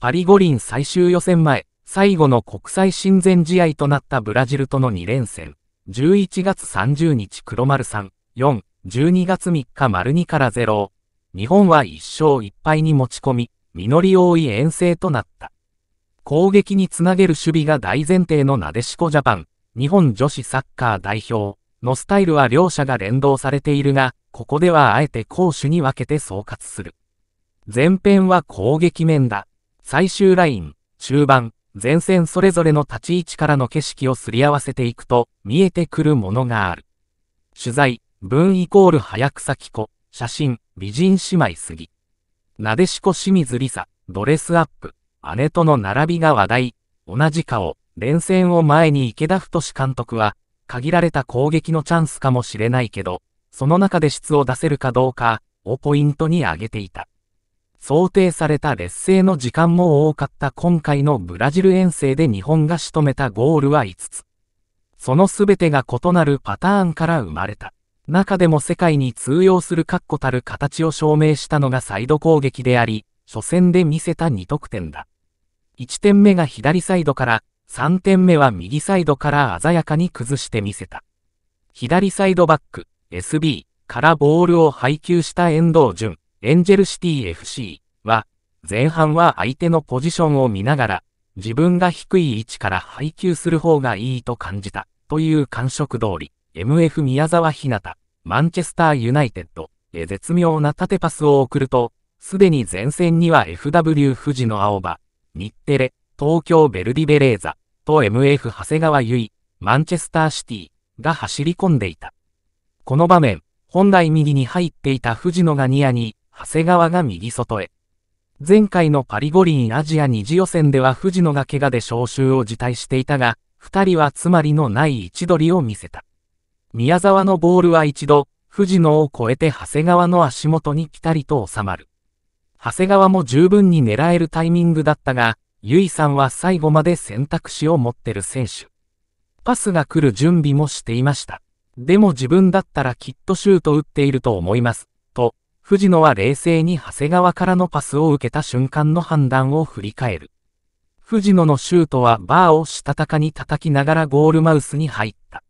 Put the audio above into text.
パリ五輪最終予選前、最後の国際親善試合となったブラジルとの2連戦。11月30日黒丸3、4、12月3日丸2から0。日本は1勝1敗に持ち込み、実り多い遠征となった。攻撃につなげる守備が大前提のなでしこジャパン、日本女子サッカー代表のスタイルは両者が連動されているが、ここではあえて攻守に分けて総括する。前編は攻撃面だ。最終ライン、中盤、前線それぞれの立ち位置からの景色をすり合わせていくと、見えてくるものがある。取材、文イコール早草紀子、写真、美人姉妹すぎ。なでしこ清水里沙、ドレスアップ、姉との並びが話題、同じ顔、連戦を前に池田太監督は、限られた攻撃のチャンスかもしれないけど、その中で質を出せるかどうかをポイントに挙げていた。想定された劣勢の時間も多かった今回のブラジル遠征で日本が仕留めたゴールは5つ。その全てが異なるパターンから生まれた。中でも世界に通用する確固たる形を証明したのがサイド攻撃であり、初戦で見せた2得点だ。1点目が左サイドから、3点目は右サイドから鮮やかに崩してみせた。左サイドバック、SB からボールを配球した遠藤淳。エンジェルシティ FC は、前半は相手のポジションを見ながら、自分が低い位置から配球する方がいいと感じた、という感触通り、MF 宮沢ひなた、マンチェスターユナイテッド、へ絶妙な縦パスを送ると、すでに前線には FW 富士の青葉、日テレ、東京ベルディベレーザ、と MF 長谷川由衣、マンチェスターシティ、が走り込んでいた。この場面、本来右に入っていた藤野がニアに、長谷川が右外へ。前回のパリ五輪アジア二次予選では藤野が怪我で招集を辞退していたが、二人はつまりのない位置取りを見せた。宮沢のボールは一度、藤野を越えて長谷川の足元にピタリと収まる。長谷川も十分に狙えるタイミングだったが、ゆいさんは最後まで選択肢を持ってる選手。パスが来る準備もしていました。でも自分だったらきっとシュート打っていると思います。藤野は冷静に長谷川からのパスを受けた瞬間の判断を振り返る。藤野のシュートはバーをしたたかに叩きながらゴールマウスに入った。